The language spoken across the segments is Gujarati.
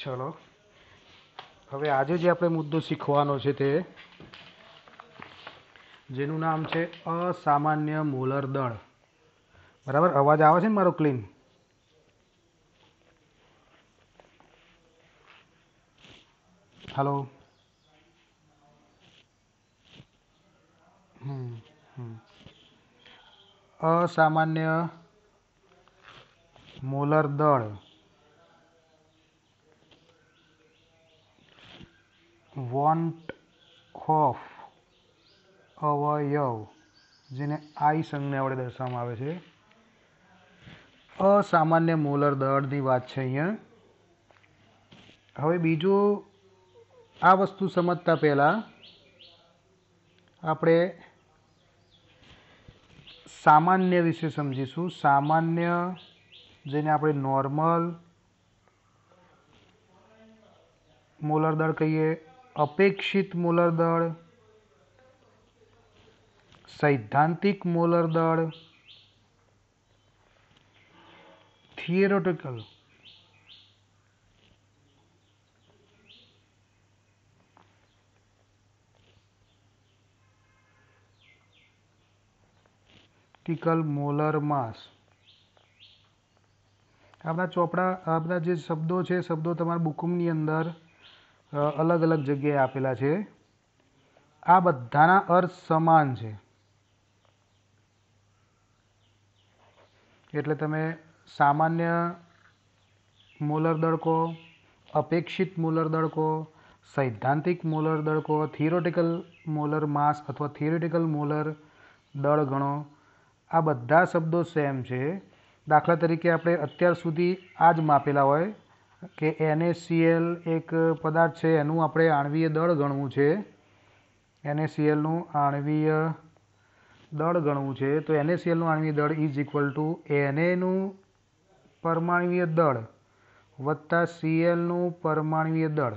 ચલો હવે આજે જે આપણે મુદ્દો શીખવાનો છે તે જેનું નામ છે અસામાન્ય મોલર દળ બરાબર અવાજ આવે છે ને મારો ક્લીન હલો અસામાન્ય મોલર દળ વોન્ટ ઓફ અવયવ જેને આઈ સંજ્ઞા વડે દર્શાવવામાં આવે છે અસામાન્ય મોલર દળની વાત છે અહીંયા હવે બીજું આ વસ્તુ સમજતા પહેલાં આપણે સામાન્ય વિશે સમજીશું સામાન્ય જેને આપણે નોર્મલ મોલર દળ કહીએ અપેક્ષિત મોલર દળ સૈદ્ધાંતિક મોલર દળ થિયરોટિકલ ટિકલ મોલર માસ આપણા ચોપડા આપણા જે શબ્દો છે શબ્દો તમારા બુકુમની અંદર અલગ અલગ જગ્યાએ આપેલા છે આ બધાના અર્થ સમાન છે એટલે તમે સામાન્ય મોલર દડકો અપેક્ષિત મોલર દડકો સૈદ્ધાંતિક મોલર દડકો થિયોરેટિકલ મોલર માસ અથવા થિયોરેટિકલ મોલર દળ ગણો આ બધા શબ્દો સેમ છે દાખલા તરીકે આપણે અત્યાર સુધી આ જ માપેલા હોય કે NaCl એક પદાર્થ છે એનું આપણે આણવીય દળ ગણવું છે NaClનું આણવીય દળ ગણવું છે તો NaClનું આણવીય દળ ઇઝ ઇક્વલ ટુ એનએનું પરમાણવીય દળ વત્તા સીએલનું પરમાણવીય દળ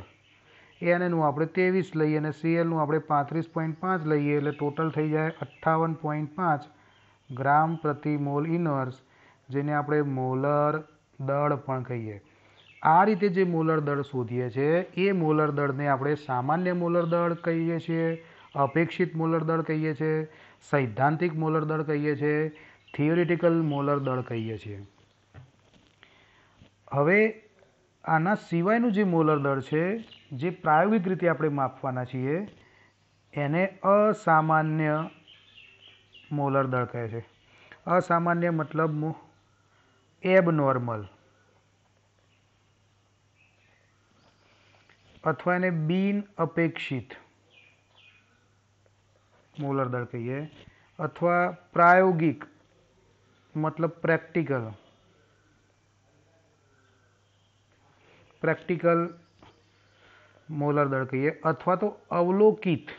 એનએનું આપણે ત્રેવીસ લઈએ અને સીએલનું આપણે પાંત્રીસ પોઈન્ટ પાંચ લઈએ એટલે ટોટલ થઈ જાય અઠ્ઠાવન પોઈન્ટ પાંચ ગ્રામ પ્રતિ મોલ ઇનર્સ જેને આપણે મોલર દળ પણ કહીએ આ રીતે જે મોલર દળ શોધીએ છીએ એ મોલર દળને આપણે સામાન્ય મોલર દળ કહીએ છીએ અપેક્ષિત મોલર દળ કહીએ છીએ સૈદ્ધાંતિક મોલર દળ કહીએ છીએ થિયોરિટિકલ મોલર દળ કહીએ છીએ હવે આના સિવાયનું જે મોલર દળ છે જે પ્રાયોગિક રીતે આપણે માપવાના છીએ એને અસામાન્ય મોલર દળ કહે છે અસામાન્ય મતલબ એબનોર્મલ અથવા એને બિન અપેક્ષિત મોલર દળ કહીએ અથવા પ્રાયોગિક મતલબ પ્રેક્ટિકલ પ્રેક્ટિકલ મોલર દળ કહીએ અથવા તો અવલોકિત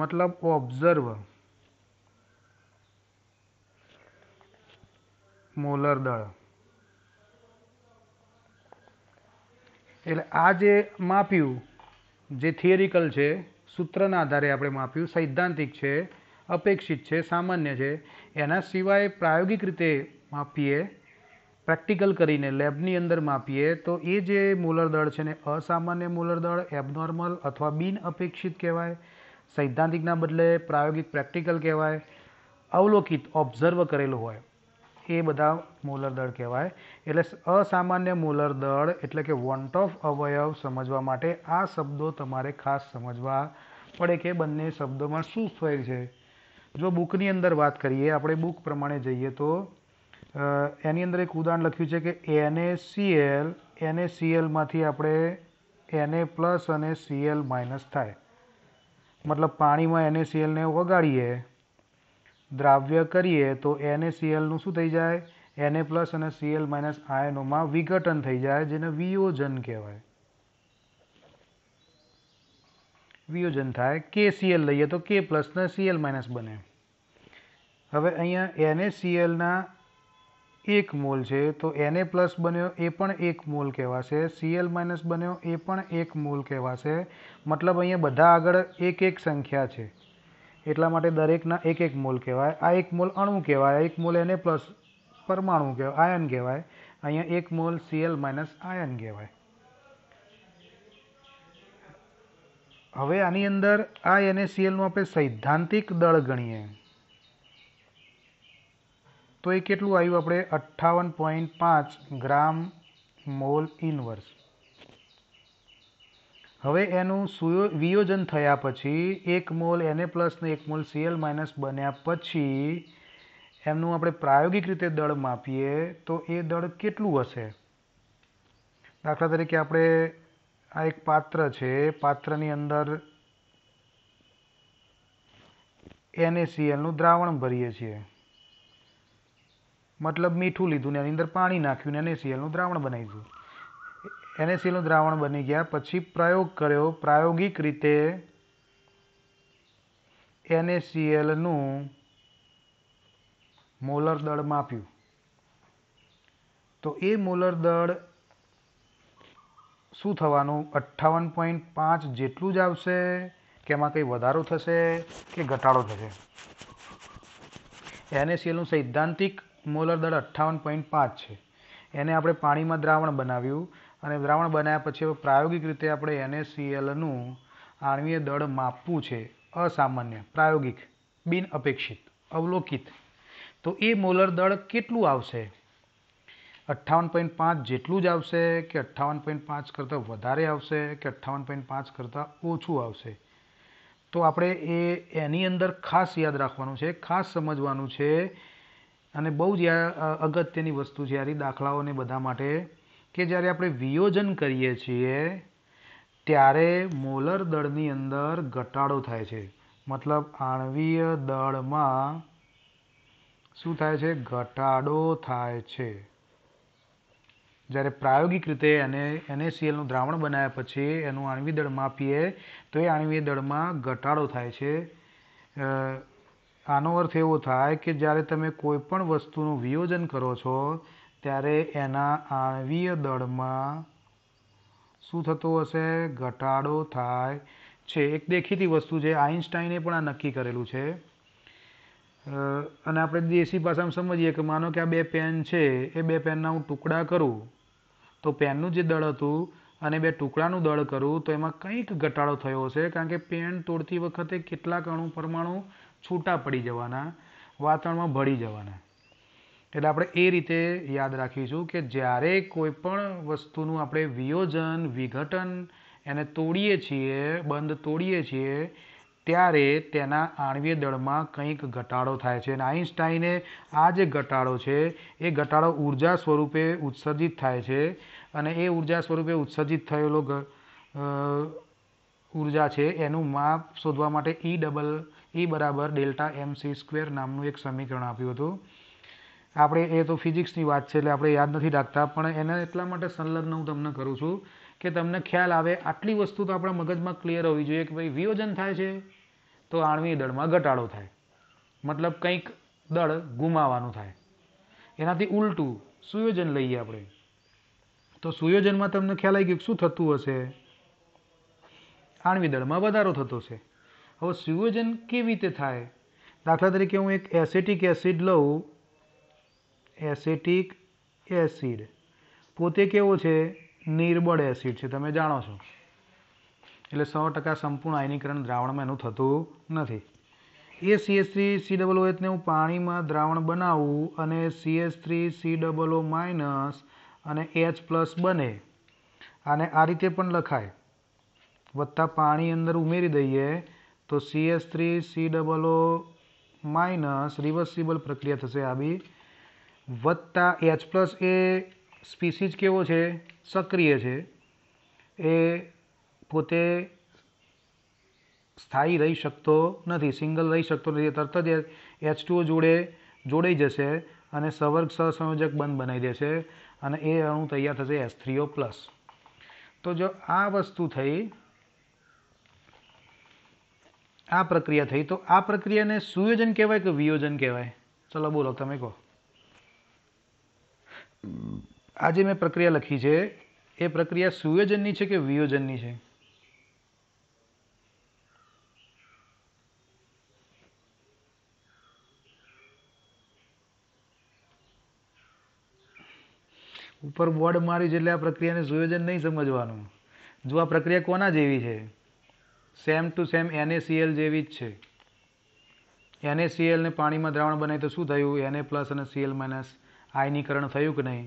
મતલબ ઓબ્ઝર્વ મોલર દળ એટલે આ જે માપ્યું જે થિયરિકલ છે સૂત્રના આધારે આપણે માપ્યું સૈદ્ધાંતિક છે અપેક્ષિત છે સામાન્ય છે એના સિવાય પ્રાયોગિક રીતે માપીએ પ્રેક્ટિકલ કરીને લેબની અંદર માપીએ તો એ જે મોલર દળ છે ને અસામાન્ય મોલર દળ એબનોર્મલ અથવા બિન અપેક્ષિત કહેવાય સૈદ્ધાંતિકના બદલે પ્રાયોગિક પ્રેક્ટિકલ કહેવાય અવલોકિત ઓબ્ઝર્વ કરેલું હોય એ બધા મોલર દળ કહેવાય એટલે અસામાન્ય મોલર દળ એટલે કે વોન્ટ ઓફ અવયવ સમજવા માટે આ શબ્દો તમારે ખાસ સમજવા પડે કે બંને શબ્દોમાં શું ફેર છે જો બુકની અંદર વાત કરીએ આપણે બુક પ્રમાણે જઈએ તો એની અંદર એક ઉદાહરણ લખ્યું છે કે એનએસીએલ એનએસીએલમાંથી આપણે એને પ્લસ અને સીએલ માઇનસ થાય મતલબ પાણીમાં એનએસીએલને વગાડીએ દ્રાવ્ય કરીએ તો એનએસીએલનું શું થઈ જાય એને પ્લસ અને સીએલ માઇનસ આયનોમાં વિઘટન થઈ જાય જેને વિયોજન કહેવાય વિયોજન થાય કે સીએલ લઈએ તો કે પ્લસ ને સીએલ માઇનસ બને હવે અહીંયા એનએસીએલના એક મોલ છે તો એને પ્લસ બન્યો એ પણ એક મોલ કહેવાશે સીએલ માઇનસ બન્યો એ પણ એક મોલ કહેવાશે મતલબ અહીંયા બધા આગળ એક એક સંખ્યા છે એટલા માટે દરેકના એક એક મોલ કહેવાય આ એક મોલ અણુ કહેવાય એક મોલ એને પ્લસ પરમાણુ કહેવાય આયન કહેવાય અહીંયા એક મોલ સીએલ માઇનસ આયન કહેવાય હવે આની અંદર આ એને સીએલનું આપણે સૈદ્ધાંતિક દળ ગણીએ તો એ કેટલું આવ્યું આપણે અઠ્ઠાવન પોઈન્ટ પાંચ ગ્રામ મોલ ઇનવર્સ હવે એનું સુયો વિયોજન થયા પછી એક મોલ એને પ્લસ ને એક મોલ સીએલ માઇનસ બન્યા પછી એમનું આપણે પ્રાયોગિક રીતે દળ માપીએ તો એ દળ કેટલું હશે દાખલા તરીકે આપણે આ એક પાત્ર છે પાત્રની અંદર એનએસીએલનું દ્રાવણ ભરીએ છીએ મતલબ મીઠું લીધું ને એની અંદર પાણી નાખ્યું ને એનએસીએલનું દ્રાવણ બનાવીશું એનએસીલનું દ્રાવણ બની ગયા પછી પ્રયોગ કર્યો પ્રાયોગિક રીતે એનએસીએલનું મોલર દળ માપ્યું તો એ મોલર દળ શું થવાનું અઠ્ઠાવન પોઈન્ટ પાંચ જેટલું જ આવશે કે એમાં કંઈ વધારો થશે કે ઘટાડો થશે એનએસીએલનું સૈદ્ધાંતિક મોલર દળ અઠ્ઠાવન પોઈન્ટ પાંચ છે એને આપણે પાણીમાં દ્રાવણ બનાવ્યું અને દ્રાવણ બનાવ્યા પછી પ્રાયોગિક રીતે આપણે એનએસીએલનું આણ્વીય દળ માપવું છે અસામાન્ય પ્રાયોગિક બિન અપેક્ષિત અવલોકિત તો એ મોલર દળ કેટલું આવશે અઠ્ઠાવન પોઈન્ટ પાંચ જેટલું જ આવશે કે અઠ્ઠાવન પોઈન્ટ પાંચ કરતાં વધારે આવશે કે અઠ્ઠાવન પોઈન્ટ પાંચ કરતાં ઓછું આવશે તો આપણે એ એની અંદર ખાસ યાદ રાખવાનું છે ખાસ સમજવાનું છે અને બહુ જ અગત્યની વસ્તુ છે યારી દાખલાઓને બધા માટે કે જ્યારે આપણે વિયોજન કરીએ છીએ ત્યારે મોલર દળની અંદર ઘટાડો થાય છે મતલબ આણ્વીય દળમાં શું થાય છે ઘટાડો થાય છે જ્યારે પ્રાયોગિક રીતે એને એનએસીએલનું દ્રાવણ બનાવ્યા પછી એનું આણવી દળ માપીએ તો એ આણ્વીય દળમાં ઘટાડો થાય છે આનો અર્થ એવો થાય કે જ્યારે તમે કોઈ પણ વસ્તુનું વિયોજન કરો છો ત્યારે એના આણવીય દળમાં શું થતો હશે ઘટાડો થાય છે એક દેખીતી વસ્તુ છે આઇન્સ્ટાઈને પણ આ નક્કી કરેલું છે અને આપણે દેશી ભાષામાં સમજીએ કે માનો કે આ બે પેન છે એ બે પેનના હું ટુકડા કરું તો પેનનું જે દળ હતું અને બે ટુકડાનું દળ કરું તો એમાં કંઈક ઘટાડો થયો હશે કારણ કે પેન તોડતી વખતે કેટલાક અણુ પરમાણુ છૂટા પડી જવાના વાતાવરણમાં ભળી જવાના એટલે આપણે એ રીતે યાદ રાખીશું કે જ્યારે કોઈ પણ વસ્તુનું આપણે વિયોજન વિઘટન એને તોડીએ છીએ બંધ તોડીએ છીએ ત્યારે તેના આણવીય દળમાં કંઈક ઘટાડો થાય છે અને આઈન્સ્ટાઈને આ જે ઘટાડો છે એ ઘટાડો ઉર્જા સ્વરૂપે ઉત્સર્જિત થાય છે અને એ ઉર્જા સ્વરૂપે ઉત્સર્જિત થયેલો ઉર્જા છે એનું માપ શોધવા માટે ઈ ડબલ ઈ બરાબર ડેલ્ટા એમ સી સ્ક્વેર નામનું એક સમીકરણ આપ્યું હતું આપણે એ તો ફિઝિક્સની વાત છે એટલે આપણે યાદ નથી રાખતા પણ એના એટલા માટે સંલગ્ન હું તમને કરું છું કે તમને ખ્યાલ આવે આટલી વસ્તુ તો આપણા મગજમાં ક્લિયર હોવી જોઈએ કે ભાઈ વિયોજન થાય છે તો આણવી દળમાં ઘટાડો થાય મતલબ કંઈક દળ ગુમાવાનું થાય એનાથી ઉલટું સુયોજન લઈએ આપણે તો સુયોજનમાં તમને ખ્યાલ આવી ગયો શું થતું હશે આણવી દળમાં વધારો થતો છે હવે સુયોજન કેવી રીતે થાય દાખલા તરીકે હું એક એસેટિક એસિડ લઉં એસિટિક એસિડ પોતે કેવો છે નિર્બળ એસિડ છે તમે જાણો છો એટલે સો ટકા સંપૂર્ણ આયનીકરણ દ્રાવણમાં એનું થતું નથી એ સીએસ થ્રી સી ડબલ ઓએચને હું પાણીમાં દ્રાવણ બનાવું અને CS three C double O minus અને એચ પ્લસ બને આને આ રીતે પણ લખાય વત્તા પાણી અંદર ઉમેરી દઈએ તો CS three C double O minus reversible પ્રક્રિયા થશે આ બી વત્તા એચ પ્લસ એ સ્પીસીસ કેવો છે સક્રિય છે એ પોતે સ્થાયી રહી શકતો નથી સિંગલ રહી શકતો નથી તરત જ એચ ટુ જોડે જોડાઈ જશે અને સવર્ગ સહસંયોજક બંધ બનાવી દેશે અને એ અણુ તૈયાર થશે એસ થ્રીઓ પ્લસ તો જો આ વસ્તુ થઈ આ પ્રક્રિયા થઈ તો આ પ્રક્રિયાને સુયોજન કહેવાય કે વિયોજન કહેવાય ચલો બોલો તમે કહો આજે મેં પ્રક્રિયા લખી છે એ પ્રક્રિયા સુયોજનની છે કે વિયોજનની છે ઉપર બોર્ડ મારી એટલે આ પ્રક્રિયાને સુયોજન નહીં સમજવાનું જો આ પ્રક્રિયા કોના જેવી છે સેમ ટુ સેમ એનએસીએલ જેવી જ છે એનએસીએલને પાણીમાં દ્રાવણ બને તો શું થયું એનએ પ્લસ અને સીએલ માઇનસ આયનીકરણ થયું કે નહીં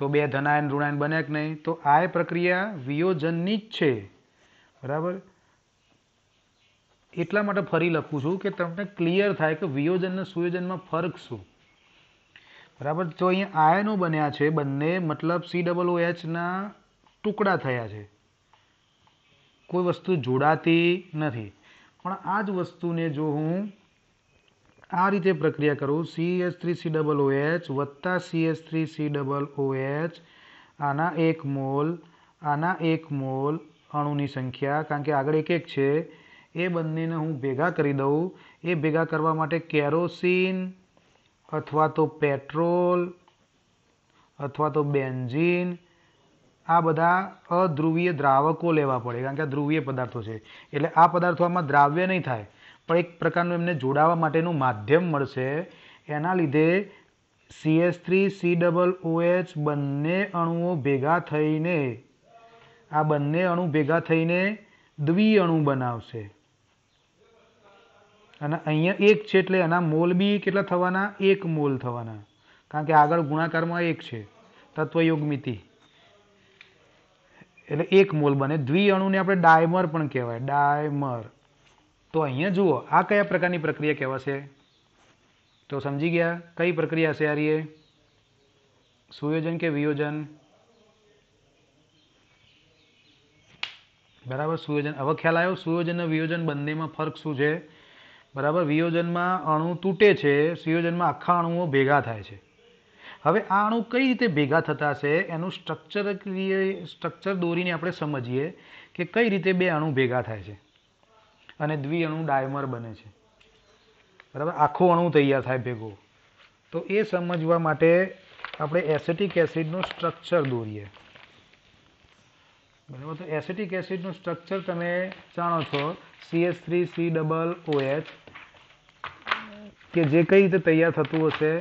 તો બે ધનાયન ઋણાયન બન્યા કે નહીં તો આય પ્રક્રિયા વિયોજનની જ છે બરાબર એટલા માટે ફરી લખું છું કે તમને ક્લિયર થાય કે વિયોજન અને સુયોજનમાં ફરક શું બરાબર તો અહીંયા આયનો બન્યા છે બંને મતલબ સી ડબલ ઓ એચના ટુકડા થયા છે કોઈ વસ્તુ જોડાતી નથી પણ આ જ વસ્તુને જો હું આ રીતે પ્રક્રિયા કરું C S three C double O H વત્તા C S three C double O H આના એક મોલ આના એક મોલ અણુની સંખ્યા કારણ કે આગળ એક એક છે એ બંનેને હું ભેગા કરી દઉં એ ભેગા કરવા માટે કેરોસીન અથવા તો પેટ્રોલ અથવા તો બેન્ઝીન આ બધા અધ્રુવીય દ્રાવકો લેવા પડે કારણ કે આ ધ્રુવીય પદાર્થો છે એટલે આ પદાર્થો આમાં દ્રાવ્ય નહીં થાય પણ એક પ્રકારનું એમને જોડાવા માટેનું માધ્યમ મળશે એના લીધે CS three C double OH બંને અણુઓ ભેગા થઈને આ બંને અણુ ભેગા થઈને દ્વિઅણુ બનાવશે અને અહીંયા એક છે એટલે એના મોલ બી કેટલા થવાના એક મોલ થવાના કારણ કે આગળ ગુણાકારમાં એક છે તત્વયોગમિતિ એટલે એક મોલ બને અણુને આપણે ડાયમર પણ કહેવાય ડાયમર તો અહીંયા જુઓ આ કયા પ્રકારની પ્રક્રિયા કહેવાશે તો સમજી ગયા કઈ પ્રક્રિયા હશે આરીએ સુયોજન કે વિયોજન બરાબર સુયોજન હવે ખ્યાલ આવ્યો સુયોજન અને વિયોજન બંનેમાં ફરક શું છે બરાબર વિયોજનમાં અણુ તૂટે છે સુયોજનમાં આખા અણુઓ ભેગા થાય છે હવે આ અણુ કઈ રીતે ભેગા થતા છે એનું સ્ટ્રક્ચર સ્ટ્રક્ચર દોરીને આપણે સમજીએ કે કઈ રીતે બે અણુ ભેગા થાય છે અને દ્વિઅણુ ડાયમર બને છે બરાબર આખો અણુ તૈયાર થાય ભેગો તો એ સમજવા માટે આપણે એસેટિક એસિડનું સ્ટ્રક્ચર દોરીએ બરાબર તો એસેટિક એસિડનું સ્ટ્રક્ચર તમે જાણો છો CS three C double OH કે જે કઈ રીતે તૈયાર થતું હશે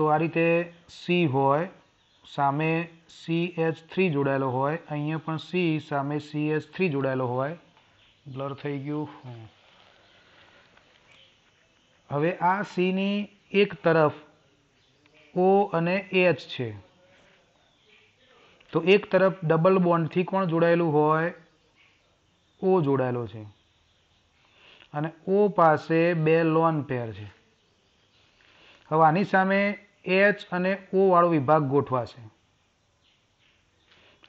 તો આ રીતે સી હોય સામે સી એચ થ્રી જોડાયેલો હોય અહીંયા પણ સી સામે સી એચ થ્રી જોડાયેલો હોય બ્લર થઈ ગયું હવે આ સીની એક તરફ ઓ અને એચ છે તો એક તરફ ડબલ બોન્ડથી કોણ જોડાયેલું હોય ઓ જોડાયેલો છે અને ઓ પાસે બે લોન પેર છે હવે આની સામે એચ અને ઓ વાળો વિભાગ ગોઠવાશે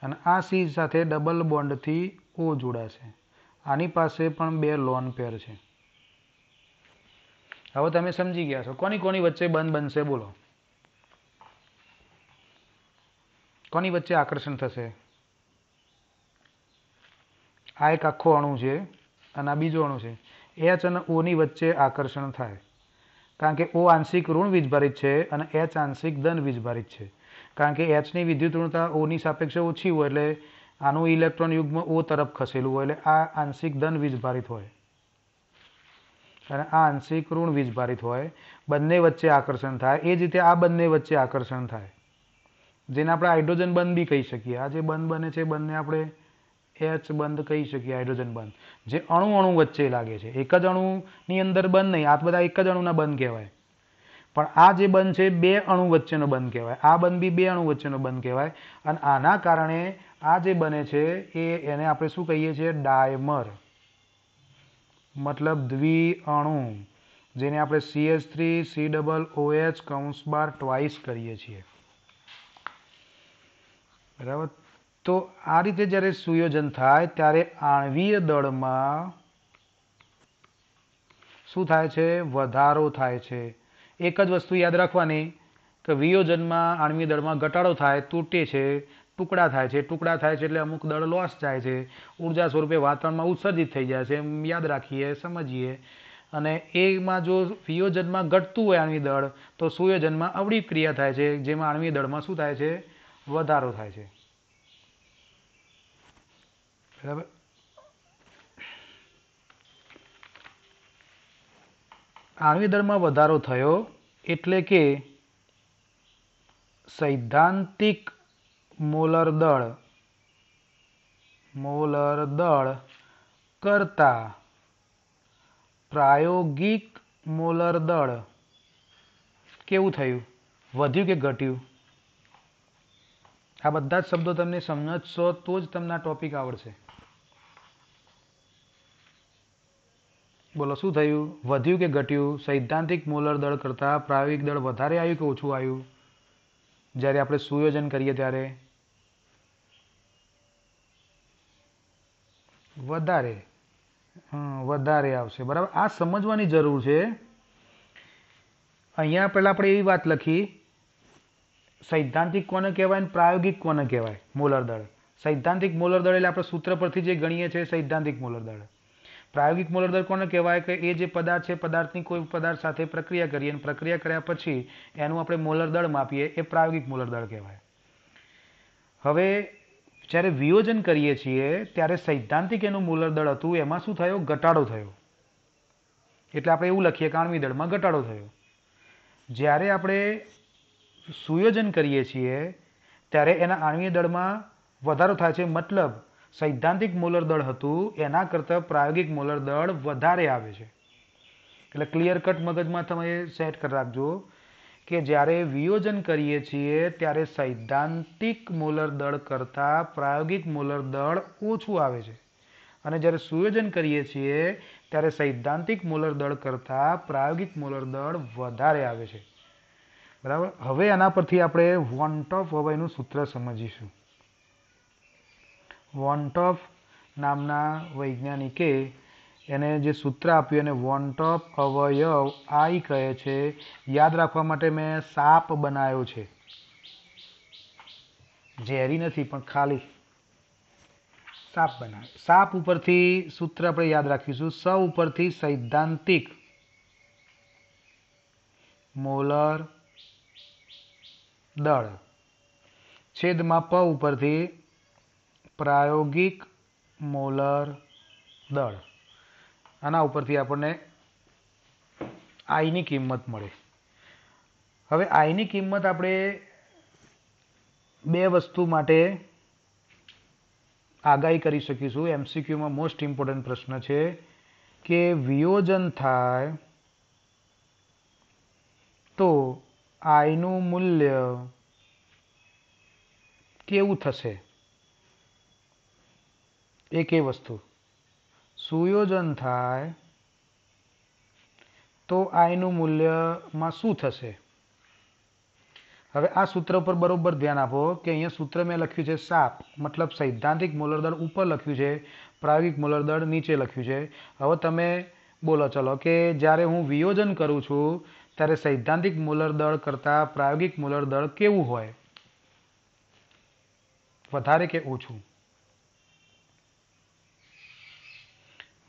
અને આ સી સાથે ડબલ બોન્ડથી ઓ જોડાશે આની પાસે પણ બે લોન પેર છે હવે તમે સમજી ગયા છો કોની કોની વચ્ચે બંધ બનશે બોલો કોની વચ્ચે આકર્ષણ થશે આ એક આખો અણુ છે અને આ બીજો અણુ છે એચ અને ઓની વચ્ચે આકર્ષણ થાય કારણ કે ઓ આંશિક ઋણ વીજભારિત છે અને એચ આંશિક ધન વીજભારિત છે કારણ કે એચની વિદ્યુત ઋણતા ઓની સાપેક્ષે ઓછી હોય એટલે આનું ઇલેક્ટ્રોન યુગ્મ ઓ તરફ ખસેલું હોય એટલે આ આંશિક ધન વીજભારિત હોય અને આ આંશિક ઋણ વીજભારિત હોય બંને વચ્ચે આકર્ષણ થાય એ જ રીતે આ બંને વચ્ચે આકર્ષણ થાય જેને આપણે હાઇડ્રોજન બંધ બી કહી શકીએ આ જે બંધ બને છે બંને આપણે એચ બંધ કહી શકીએ હાઇડ્રોજન બંધ જે અણુ અણુ વચ્ચે લાગે છે એક જ અણુની અંદર બંધ નહીં આ બધા એક જ અણુના બંધ કહેવાય પણ આ જે બંધ છે બે અણુ વચ્ચેનો બંધ કહેવાય આ બંધ બી બે અણુ વચ્ચેનો બંધ કહેવાય અને આના કારણે આ જે બને છે એ એને આપણે શું કહીએ છીએ ડાયમર મતલબ દ્વિઅણુ જેને આપણે CH three C double OH કૌંસ બાર ટ્વાઇસ કરીએ છીએ બરાબર તો આ રીતે જ્યારે સુયોજન થાય ત્યારે આણવીય દળમાં શું થાય છે વધારો થાય છે એક જ વસ્તુ યાદ રાખવાની કે વિયોજનમાં આણવીય દળમાં ઘટાડો થાય તૂટે છે ટુકડા થાય છે ટુકડા થાય છે એટલે અમુક દળ લોસ જાય છે ઉર્જા સ્વરૂપે વાતાવરણમાં ઉત્સર્જિત થઈ જાય છે એમ યાદ રાખીએ સમજીએ અને એમાં જો વિયોજનમાં ઘટતું હોય આણવી દળ તો સુયોજનમાં અવળી ક્રિયા થાય છે જેમાં આણવી દળમાં શું થાય છે વધારો થાય છે બરાબર આવની દરમાં વધારો થયો એટલે કે સૈદ્ધાંતિક મોલર દળ મોલર દળ કરતા પ્રાયોગિક મોલર દળ કેવું થયું વધ્યું કે ઘટ્યું આ બધા જ શબ્દો તમને સમજશો તો જ તમને આ ટોપિક આવડશે બોલો શું થયું વધ્યું કે ઘટ્યું સૈદ્ધાંતિક મોલર દળ કરતાં પ્રાયોગિક દળ વધારે આવ્યું કે ઓછું આવ્યું જ્યારે આપણે સુયોજન કરીએ ત્યારે વધારે વધારે આવશે બરાબર આ સમજવાની જરૂર છે અહીંયા પહેલાં આપણે એવી વાત લખી સૈદ્ધાંતિક કોને કહેવાય અને પ્રાયોગિક કોને કહેવાય મોલર દળ સૈદ્ધાંતિક મૂલર દળ એટલે આપણે સૂત્ર પરથી જે ગણીએ છીએ સૈદ્ધાંતિક મોલર દળ પ્રાયોગિક મોલર દર કોને કહેવાય કે એ જે પદાર્થ છે પદાર્થની કોઈ પદાર્થ સાથે પ્રક્રિયા કરીએ અને પ્રક્રિયા કર્યા પછી એનું આપણે મોલર દળ માપીએ એ પ્રાયોગિક મોલર દળ કહેવાય હવે જ્યારે વિયોજન કરીએ છીએ ત્યારે સૈદ્ધાંતિક એનું મોલર દળ હતું એમાં શું થયો ઘટાડો થયો એટલે આપણે એવું લખીએ કે કાણવી દળમાં ઘટાડો થયો જ્યારે આપણે સુયોજન કરીએ છીએ ત્યારે એના આણવીય દળમાં વધારો થાય છે મતલબ સૈદ્ધાંતિક મોલર દળ હતું એના કરતાં પ્રાયોગિક મોલર દળ વધારે આવે છે એટલે ક્લિયર કટ મગજમાં તમે સેટ કરી રાખજો કે જ્યારે વિયોજન કરીએ છીએ ત્યારે સૈદ્ધાંતિક મોલર દળ કરતાં પ્રાયોગિક મોલર દળ ઓછું આવે છે અને જ્યારે સુયોજન કરીએ છીએ ત્યારે સૈદ્ધાંતિક મોલર દળ કરતાં પ્રાયોગિક મોલર દળ વધારે આવે છે બરાબર હવે આના પરથી આપણે વોન્ટ ઓફ અવયનું સૂત્ર સમજીશું વોન્ટોફ નામના વૈજ્ઞાનિકે એને જે સૂત્ર આપ્યું એને વોન્ટોપ અવયવ આઈ કહે છે યાદ રાખવા માટે મેં સાપ બનાવ્યો છે ઝેરી નથી પણ ખાલી સાપ બનાવ્યો સાપ ઉપરથી સૂત્ર આપણે યાદ રાખીશું સ ઉપરથી સૈદ્ધાંતિક મોલર દળ છેદમાં પ ઉપરથી પ્રાયોગિક મોલર દળ આના ઉપરથી આપણને આઈની કિંમત મળે હવે આઈની કિંમત આપણે બે વસ્તુ માટે આગાહી કરી શકીશું એમસીક્યુમાં મોસ્ટ ઇમ્પોર્ટન્ટ પ્રશ્ન છે કે વિયોજન થાય તો આઈનું મૂલ્ય કેવું થશે એક એ વસ્તુ સુયોજન થાય તો આઈનું મૂલ્યમાં શું થશે હવે આ સૂત્ર પર બરોબર ધ્યાન આપો કે અહીંયા સૂત્ર મેં લખ્યું છે સાપ મતલબ સૈદ્ધાંતિક મૂલરદળ ઉપર લખ્યું છે પ્રાયોગિક મૂલરદળ નીચે લખ્યું છે હવે તમે બોલો ચલો કે જ્યારે હું વિયોજન કરું છું ત્યારે સૈદ્ધાંતિક મૂલરદળ કરતાં પ્રાયોગિક મૂલરદળ કેવું હોય વધારે કે ઓછું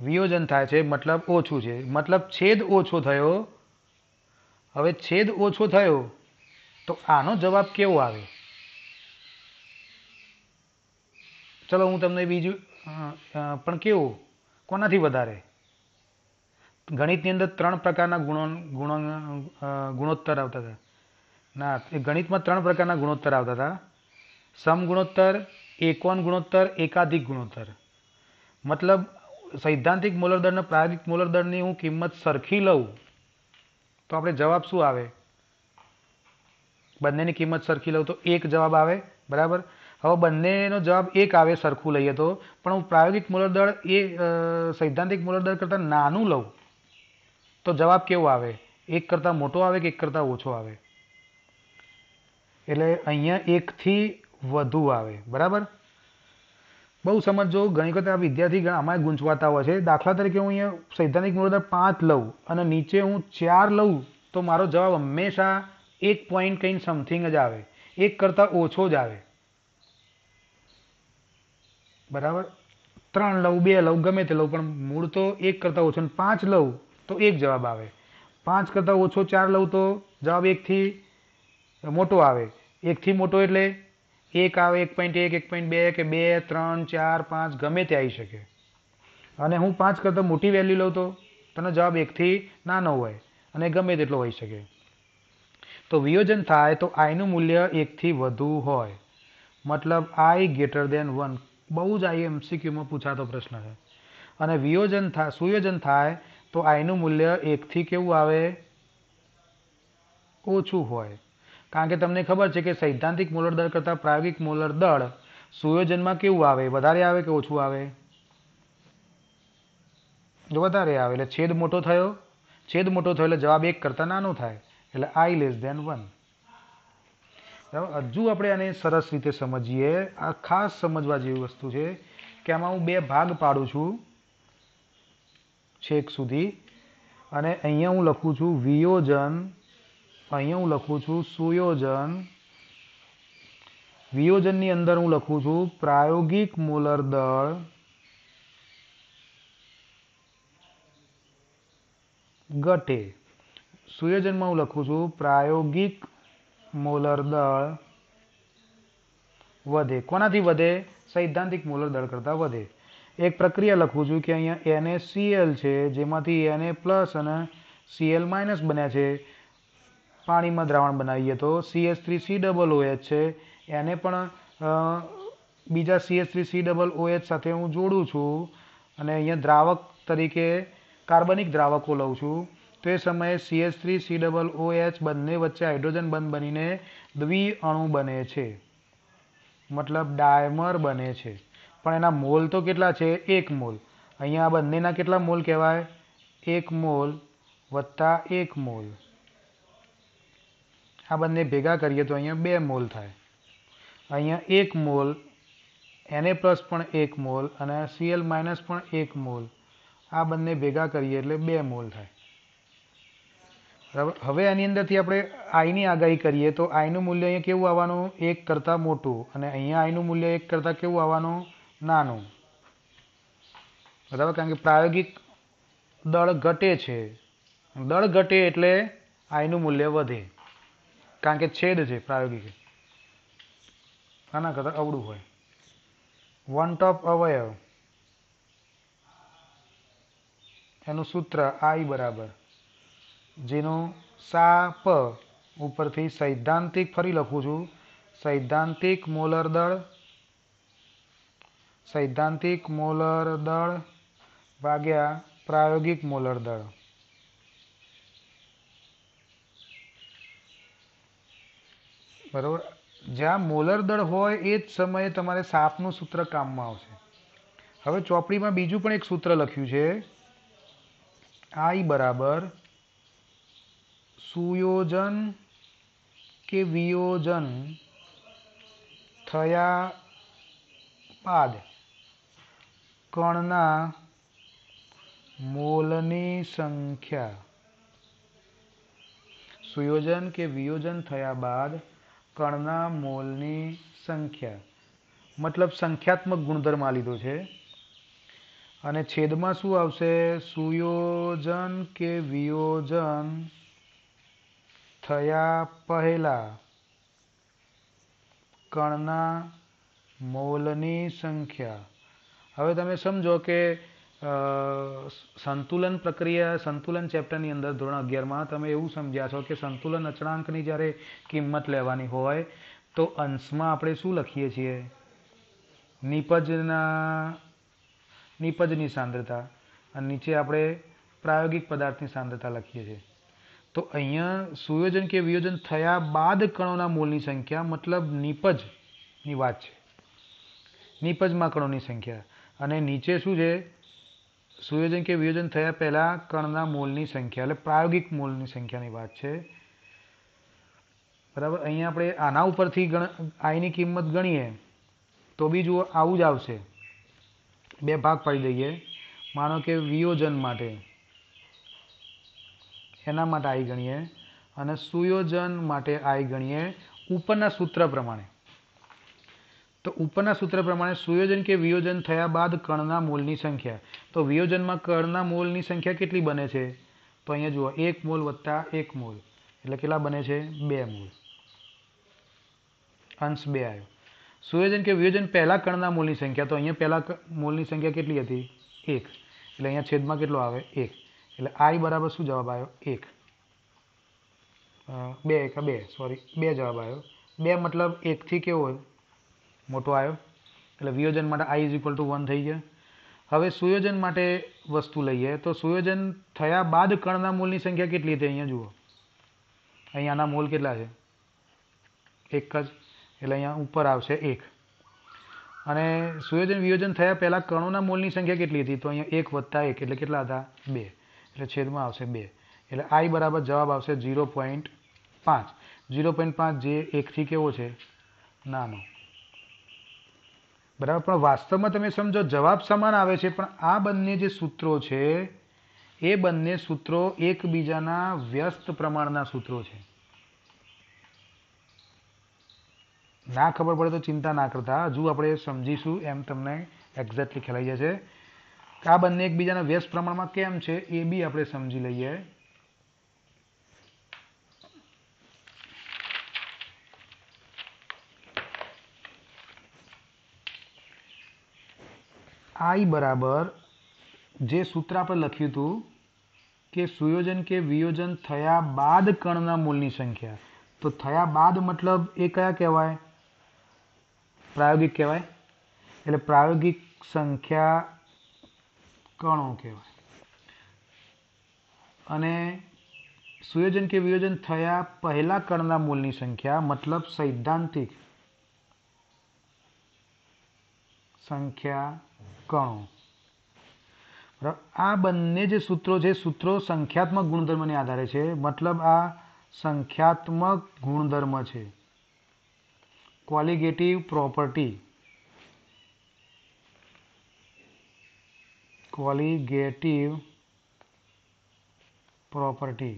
વિયોજન થાય છે મતલબ ઓછું છે મતલબ છેદ ઓછો થયો હવે છેદ ઓછો થયો તો આનો જવાબ કેવો આવે ચલો હું તમને બીજું પણ કેવું કોનાથી વધારે ગણિતની અંદર ત્રણ પ્રકારના ગુણો ગુણો ગુણોત્તર આવતા હતા ના એ ગણિતમાં ત્રણ પ્રકારના ગુણોત્તર આવતા હતા સમગુણોત્તર એકોન ગુણોત્તર એકાધિક ગુણોત્તર મતલબ સૈદ્ધાંતિક મોલર દરને પ્રાયોગિક મોલર દરની હું કિંમત સરખી લઉં તો આપણે જવાબ શું આવે બંનેની કિંમત સરખી લઉં તો એક જવાબ આવે બરાબર હવે બંનેનો જવાબ એક આવે સરખું લઈએ તો પણ હું પ્રાયોગિક મોલર દળ એ સૈદ્ધાંતિક મોલર દળ કરતાં નાનું લઉં તો જવાબ કેવો આવે એક કરતાં મોટો આવે કે એક કરતાં ઓછો આવે એટલે અહીંયા એકથી વધુ આવે બરાબર બહુ સમજો ઘણી વખત આ વિદ્યાર્થી આમાં ગુંચવાતા હોય છે દાખલા તરીકે હું અહીંયા સૈદ્ધાંતિક મૂળાધાર પાંચ લઉં અને નીચે હું ચાર લઉં તો મારો જવાબ હંમેશા એક પોઈન્ટ કંઈ સમથિંગ જ આવે એક કરતાં ઓછો જ આવે બરાબર ત્રણ લઉં બે લઉં ગમે તે લઉં પણ મૂળ તો એક કરતાં ઓછો પાંચ લઉં તો એક જવાબ આવે પાંચ કરતાં ઓછો ચાર લઉં તો જવાબ એકથી મોટો આવે એકથી મોટો એટલે એક આવે એક પોઈન્ટ એક એક પોઈન્ટ બે કે બે ત્રણ ચાર પાંચ ગમે તે આવી શકે અને હું પાંચ કરતાં મોટી વેલ્યુ લઉં તો તને જવાબ એકથી નાનો હોય અને ગમે તેટલો હોઈ શકે તો વિયોજન થાય તો આઈનું મૂલ્ય એકથી વધુ હોય મતલબ આઈ ગેટર દેન વન બહુ જ આઈ એમસીક્યુમાં પૂછાતો પ્રશ્ન છે અને વિયોજન થાય સુયોજન થાય તો આઈનું મૂલ્ય એકથી કેવું આવે ઓછું હોય કારણ કે તમને ખબર છે કે સૈદ્ધાંતિક મોલર દળ કરતાં પ્રાયોગિક મોલર દળ સુયોજનમાં કેવું આવે વધારે આવે કે ઓછું આવે જો વધારે આવે એટલે છેદ મોટો થયો છેદ મોટો થયો એટલે જવાબ એક કરતાં નાનો થાય એટલે આઈ લેસ દેન વન હજુ આપણે આને સરસ રીતે સમજીએ આ ખાસ સમજવા જેવી વસ્તુ છે કે આમાં હું બે ભાગ પાડું છું છેક સુધી અને અહીંયા હું લખું છું વિયોજન અહીંયા હું લખું છું સુયોજન વિયોજનની અંદર હું લખું છું પ્રાયોગિક મોલર દળ ઘટે સુયોજનમાં હું લખું છું પ્રાયોગિક મોલર દળ વધે કોનાથી વધે સૈદ્ધાંતિક મોલર દળ કરતાં વધે એક પ્રક્રિયા લખું છું કે અહીંયા એને સીએલ છે જેમાંથી એને પ્લસ અને સીએલ માઇનસ બન્યા છે પાણીમાં દ્રાવણ બનાવીએ તો C S three C double OH છે એને પણ બીજા C CH three C double OH સાથે હું જોડું છું અને અહીંયા દ્રાવક તરીકે કાર્બનિક દ્રાવકો લઉં છું તો એ સમયે S three C double OH બંને વચ્ચે હાઇડ્રોજન બંધ બનીને દ્વિ અણુ બને છે મતલબ ડાયમર બને છે પણ એના મોલ તો કેટલા છે એક મોલ અહીંયા બંનેના કેટલા મોલ કહેવાય એક મોલ વત્તા એક મોલ આ બંને ભેગા કરીએ તો અહીંયા બે મોલ થાય અહીંયા એક મોલ Na પ્લસ પણ એક મોલ અને સીએલ માઇનસ પણ એક મોલ આ બંને ભેગા કરીએ એટલે બે મોલ થાય બરાબર હવે આની અંદરથી આપણે આઈની આગાહી કરીએ તો આઈનું મૂલ્ય અહીંયા કેવું આવવાનું એક કરતાં મોટું અને અહીંયા આઈનું મૂલ્ય એક કરતાં કેવું આવવાનું નાનું બરાબર કારણ કે પ્રાયોગિક દળ ઘટે છે દળ ઘટે એટલે આઈનું મૂલ્ય વધે કારણ કે છેદ છે પ્રાયોગિક આના કરતાં અવળું હોય વન ટોપ અવયવ એનું સૂત્ર આઈ બરાબર જેનું સા પ ઉપરથી સૈદ્ધાંતિક ફરી લખું છું સૈદ્ધાંતિક મોલર દળ સૈદ્ધાંતિક મોલર દળ વાગ્યા પ્રાયોગિક મોલર દળ બરાબર જ્યાં મોલર દળ હોય એ જ સમયે તમારે સાપનું સૂત્ર કામમાં આવશે હવે ચોપડીમાં બીજું પણ એક સૂત્ર લખ્યું છે આઈ બરાબર સુયોજન કે વિયોજન થયા બાદ કણના મોલની સંખ્યા સુયોજન કે વિયોજન થયા બાદ કણના મોલની સંખ્યા મતલબ સંખ્યાત્મક ગુણધર્મ આ લીધો છે અને છેદમાં શું આવશે સુયોજન કે વિયોજન થયા પહેલા કણના મોલની સંખ્યા હવે તમે સમજો કે સંતુલન પ્રક્રિયા સંતુલન ચેપ્ટરની અંદર ધોરણ અગિયારમાં તમે એવું સમજ્યા છો કે સંતુલન અચળાંકની જ્યારે કિંમત લેવાની હોય તો અંશમાં આપણે શું લખીએ છીએ નિપજના નિપજની સાંદ્રતા અને નીચે આપણે પ્રાયોગિક પદાર્થની સાંદ્રતા લખીએ છીએ તો અહીંયા સુયોજન કે વિયોજન થયા બાદ કણોના મૂળની સંખ્યા મતલબ નિપજની વાત છે નિપજમાં કણોની સંખ્યા અને નીચે શું છે સુયોજન કે વિયોજન થયા પહેલાં કણના મોલની સંખ્યા એટલે પ્રાયોગિક મોલની સંખ્યાની વાત છે બરાબર અહીંયા આપણે આના ઉપરથી ગણ આઈની કિંમત ગણીએ તો બી જુઓ આવું જ આવશે બે ભાગ પાડી દઈએ માનો કે વિયોજન માટે એના માટે આઈ ગણીએ અને સુયોજન માટે આઈ ગણીએ ઉપરના સૂત્ર પ્રમાણે તો ઉપરના સૂત્ર પ્રમાણે સુયોજન કે વિયોજન થયા બાદ કણના મોલની સંખ્યા તો વિયોજનમાં કણના મોલની સંખ્યા કેટલી બને છે તો અહીંયા જુઓ એક મોલ વત્તા એક મોલ એટલે કેટલા બને છે બે મોલ અંશ બે આવ્યો સુયોજન કે વિયોજન પહેલાં કણના મોલની સંખ્યા તો અહીંયા પહેલાં મોલની સંખ્યા કેટલી હતી એક એટલે અહીંયા છેદમાં કેટલો આવે એક એટલે આઈ બરાબર શું જવાબ આવ્યો એક બે એક બે સોરી બે જવાબ આવ્યો બે મતલબ એકથી કેવો હોય મોટો આવ્યો એટલે વિયોજન માટે i is equal to one થઈ ગયા હવે સુયોજન માટે વસ્તુ લઈએ તો સુયોજન થયા બાદ કણના મૂળની સંખ્યા કેટલી હતી અહીંયા જુઓ અહીંયાના મૂળ કેટલા છે એક જ એટલે અહીંયા ઉપર આવશે એક અને સુયોજન વિયોજન થયા પહેલાં કણોના મૂળની સંખ્યા કેટલી હતી તો અહીંયા એક વત્તા એક એટલે કેટલા હતા બે એટલે છેદમાં આવશે બે એટલે આઈ બરાબર જવાબ આવશે ઝીરો પોઈન્ટ પાંચ ઝીરો પોઈન્ટ પાંચ જે એકથી કેવો છે નાનો બરાબર પણ વાસ્તવમાં તમે સમજો જવાબ સમાન આવે છે પણ આ બંને જે સૂત્રો છે એ બંને સૂત્રો એકબીજાના વ્યસ્ત પ્રમાણના સૂત્રો છે ના ખબર પડે તો ચિંતા ના કરતા હજુ આપણે સમજીશું એમ તમને એક્ઝેક્ટલી ખેલાઈ જશે આ બંને એકબીજાના વ્યસ્ત પ્રમાણમાં કેમ છે એ બી આપણે સમજી લઈએ આઈ બરાબર જે સૂત્ર આપણે લખ્યું હતું કે સુયોજન કે વિયોજન થયા બાદ કણના મૂળની સંખ્યા તો થયા બાદ મતલબ એ કયા કહેવાય પ્રાયોગિક કહેવાય એટલે પ્રાયોગિક સંખ્યા કણો કહેવાય અને સુયોજન કે વિયોજન થયા પહેલા કણના મૂળની સંખ્યા મતલબ સૈદ્ધાંતિક સંખ્યા કણો આ બંને જે સૂત્રો છે સૂત્રો સંખ્યાત્મક ગુણધર્મને આધારે છે મતલબ આ સંખ્યાત્મક ગુણધર્મ છે ક્વોલિગેટિવ પ્રોપર્ટી ક્વોલિગેટિવ પ્રોપર્ટી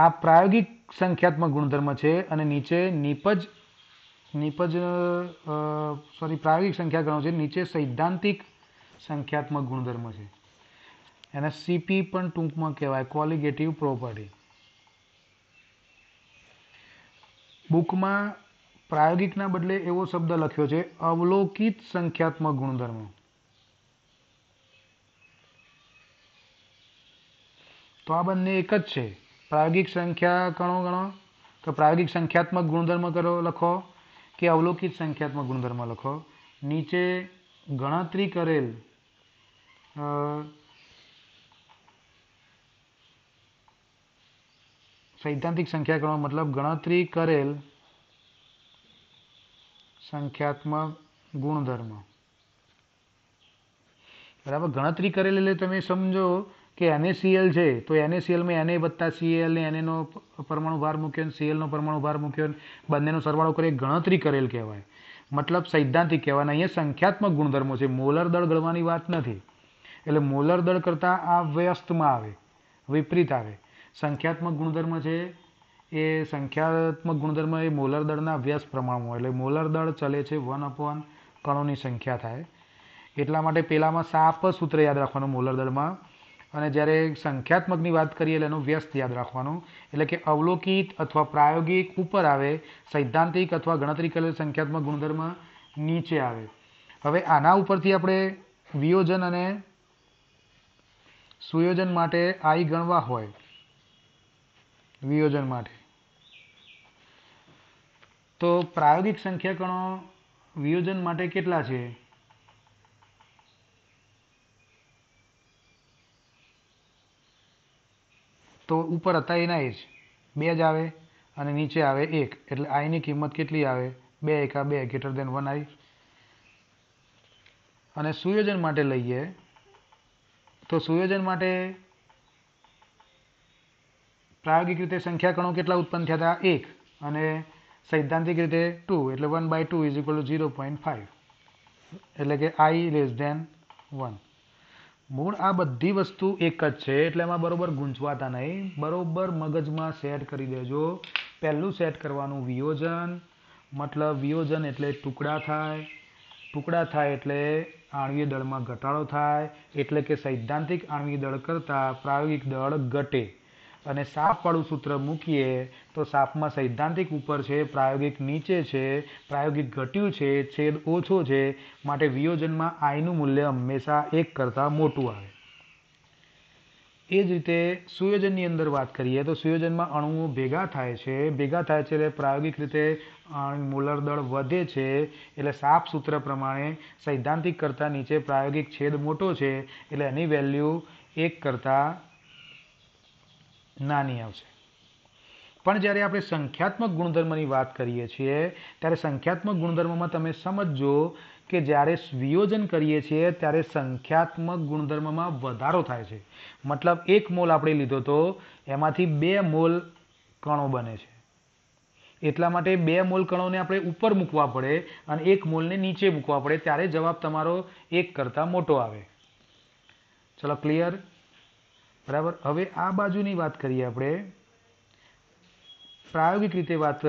આ પ્રાયોગિક સંખ્યાત્મક ગુણધર્મ છે અને નીચે નીપજ નિપજ સોરી પ્રાયોગિક સંખ્યા ગણો છે નીચે સૈદ્ધાંતિક સંખ્યાત્મક ગુણધર્મ છે એને સીપી પણ ટૂંકમાં કહેવાય કોલિગેટિવ પ્રોપર્ટી બુકમાં પ્રાયોગિકના બદલે એવો શબ્દ લખ્યો છે અવલોકિત સંખ્યાત્મક ગુણધર્મ તો આ બંને એક જ છે પ્રાયોગિક સંખ્યા ગણો ગણો તો પ્રાયોગિક સંખ્યાત્મક ગુણધર્મ કરો લખો કે અવલોકિત સંખ્યાત્મક ગુણધર્મ લખો નીચે ગણતરી કરેલ સૈદ્ધાંતિક સંખ્યા ગણવા મતલબ ગણતરી કરેલ સંખ્યાત્મક ગુણધર્મ બરાબર ગણતરી કરેલ એટલે તમે સમજો કે એનએસીએલ છે તો એનએસીએલમાં Na વત્તા Cl ને Naનો પરમાણુ ભાર મૂક્યો ને સીએલનો પરમાણુ ભાર મૂક્યો ને બંનેનો સરવાળો કરી ગણતરી કરેલ કહેવાય મતલબ સૈદ્ધાંતિક કહેવાય અહીંયા સંખ્યાત્મક ગુણધર્મો છે મોલર દળ ગણવાની વાત નથી એટલે મોલર દળ કરતાં આ વ્યસ્તમાં આવે વિપરીત આવે સંખ્યાત્મક ગુણધર્મ છે એ સંખ્યાત્મક ગુણધર્મ એ મોલર દળના વ્યસ્ત પ્રમાણમાં એટલે મોલર દળ ચલે છે વન અપોન કણોની સંખ્યા થાય એટલા માટે પેલામાં સાફ સૂત્ર યાદ રાખવાનું મોલર દળમાં અને જ્યારે સંખ્યાત્મકની વાત કરીએ એટલે એનું વ્યસ્ત યાદ રાખવાનું એટલે કે અવલોકિત અથવા પ્રાયોગિક ઉપર આવે સૈદ્ધાંતિક અથવા ગણતરી કરેલ સંખ્યાત્મક ગુણધર્મ નીચે આવે હવે આના ઉપરથી આપણે વિયોજન અને સુયોજન માટે આઈ ગણવા હોય વિયોજન માટે તો પ્રાયોગિક સંખ્યાકણો વિયોજન માટે કેટલા છે તો ઉપર હતા એના એ જ બે જ આવે અને નીચે આવે એક એટલે આઈની કિંમત કેટલી આવે બે એકા બે ગ્રેટર દેન વન આઈ અને સુયોજન માટે લઈએ તો સુયોજન માટે પ્રાયોગિક રીતે સંખ્યા કણો કેટલા ઉત્પન્ન થયા હતા એક અને સૈદ્ધાંતિક રીતે ટુ એટલે one by two is equal to zero point five એટલે કે આઈ લેસ દેન વન મૂળ આ બધી વસ્તુ એક જ છે એટલે એમાં બરોબર ગૂંચવાતા નહીં બરોબર મગજમાં સેટ કરી દેજો પહેલું સેટ કરવાનું વિયોજન મતલબ વિયોજન એટલે ટુકડા થાય ટુકડા થાય એટલે આણવીય દળમાં ઘટાડો થાય એટલે કે સૈદ્ધાંતિક આણ્વીય દળ કરતાં પ્રાયોગિક દળ ઘટે અને સાપવાળું સૂત્ર મૂકીએ તો સાપમાં સૈદ્ધાંતિક ઉપર છે પ્રાયોગિક નીચે છે પ્રાયોગિક ઘટ્યું છે છેદ ઓછો છે માટે વિયોજનમાં આઈનું મૂલ્ય હંમેશા એક કરતાં મોટું આવે એ જ રીતે સુયોજનની અંદર વાત કરીએ તો સુયોજનમાં અણુઓ ભેગા થાય છે ભેગા થાય છે એટલે પ્રાયોગિક રીતે મૂલર દળ વધે છે એટલે સાપ સૂત્ર પ્રમાણે સૈદ્ધાંતિક કરતાં નીચે પ્રાયોગિક છેદ મોટો છે એટલે એની વેલ્યુ એક કરતાં નાની આવશે પણ જ્યારે આપણે સંખ્યાત્મક ગુણધર્મની વાત કરીએ છીએ ત્યારે સંખ્યાત્મક ગુણધર્મમાં તમે સમજો કે જ્યારે વિયોજન કરીએ છીએ ત્યારે સંખ્યાત્મક ગુણધર્મમાં વધારો થાય છે મતલબ એક મોલ આપણે લીધો તો એમાંથી બે મોલ કણો બને છે એટલા માટે બે મોલ કણોને આપણે ઉપર મૂકવા પડે અને એક મોલને નીચે મૂકવા પડે ત્યારે જવાબ તમારો એક કરતાં મોટો આવે ચલો ક્લિયર બરાબર હવે આ બાજુની વાત કરીએ આપણે પ્રાયોગિક રીતે વાત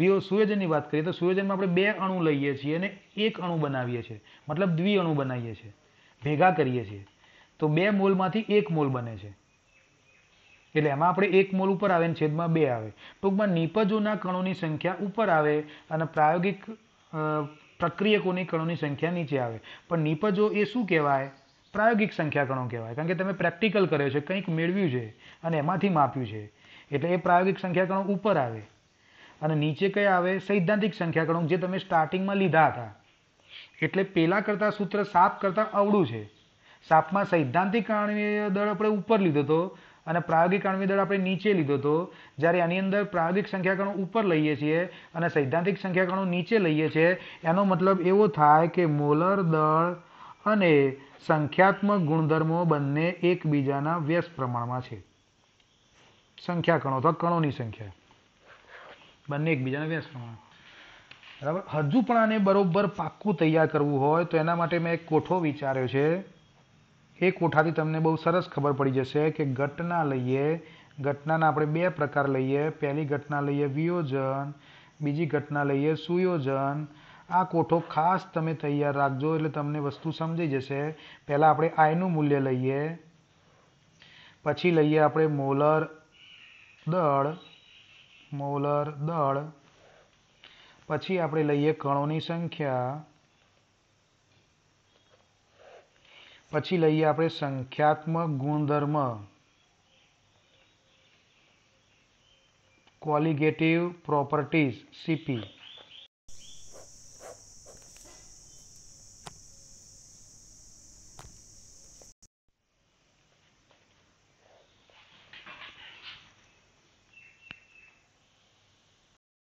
વિયો સુયોજનની વાત કરીએ તો સુયોજનમાં આપણે બે અણુ લઈએ છીએ અને એક અણુ બનાવીએ છીએ મતલબ દ્વિઅણુ બનાવીએ છીએ ભેગા કરીએ છીએ તો બે મોલમાંથી એક મોલ બને છે એટલે એમાં આપણે એક મોલ ઉપર આવે ને છેદમાં બે આવે ટૂંકમાં નિપજોના કણોની સંખ્યા ઉપર આવે અને પ્રાયોગિક પ્રક્રિયકોની કણોની સંખ્યા નીચે આવે પણ નિપજો એ શું કહેવાય પ્રાયોગિક સંખ્યા સંખ્યાકણો કહેવાય કારણ કે તમે પ્રેક્ટિકલ કર્યો છે કંઈક મેળવ્યું છે અને એમાંથી માપ્યું છે એટલે એ પ્રાયોગિક સંખ્યાકણો ઉપર આવે અને નીચે કયા આવે સૈદ્ધાંતિક સંખ્યાકણો જે તમે સ્ટાર્ટિંગમાં લીધા હતા એટલે પહેલાં કરતાં સૂત્ર સાપ કરતાં અવળું છે સાપમાં સૈદ્ધાંતિક કાણવીય દળ આપણે ઉપર લીધો હતો અને પ્રાયોગિક કાણવીય દળ આપણે નીચે લીધો હતો જ્યારે આની અંદર પ્રાયોગિક સંખ્યાકણો ઉપર લઈએ છીએ અને સૈદ્ધાંતિક સંખ્યાકણો નીચે લઈએ છીએ એનો મતલબ એવો થાય કે મોલર દળ અને સંખ્યાત્મક ગુણધર્મો બંને એકબીજાના વ્યસ્ત પ્રમાણમાં છે સંખ્યા કણો અથવા કણોની સંખ્યા બંને એકબીજાના વ્યસ્ત પ્રમાણ બરાબર હજુ પણ આને બરોબર પાક્કું તૈયાર કરવું હોય તો એના માટે મેં એક કોઠો વિચાર્યો છે એ કોઠાથી તમને બહુ સરસ ખબર પડી જશે કે ઘટના લઈએ ઘટનાના આપણે બે પ્રકાર લઈએ પહેલી ઘટના લઈએ વિયોજન બીજી ઘટના લઈએ સુયોજન આ કોઠો ખાસ તમે તૈયાર રાખજો એટલે તમને વસ્તુ સમજી જશે પહેલાં આપણે આયનું મૂલ્ય લઈએ પછી લઈએ આપણે મોલર દળ મોલર દળ પછી આપણે લઈએ કણોની સંખ્યા પછી લઈએ આપણે સંખ્યાત્મક ગુણધર્મ કોલિગેટિવ પ્રોપર્ટીઝ સીપી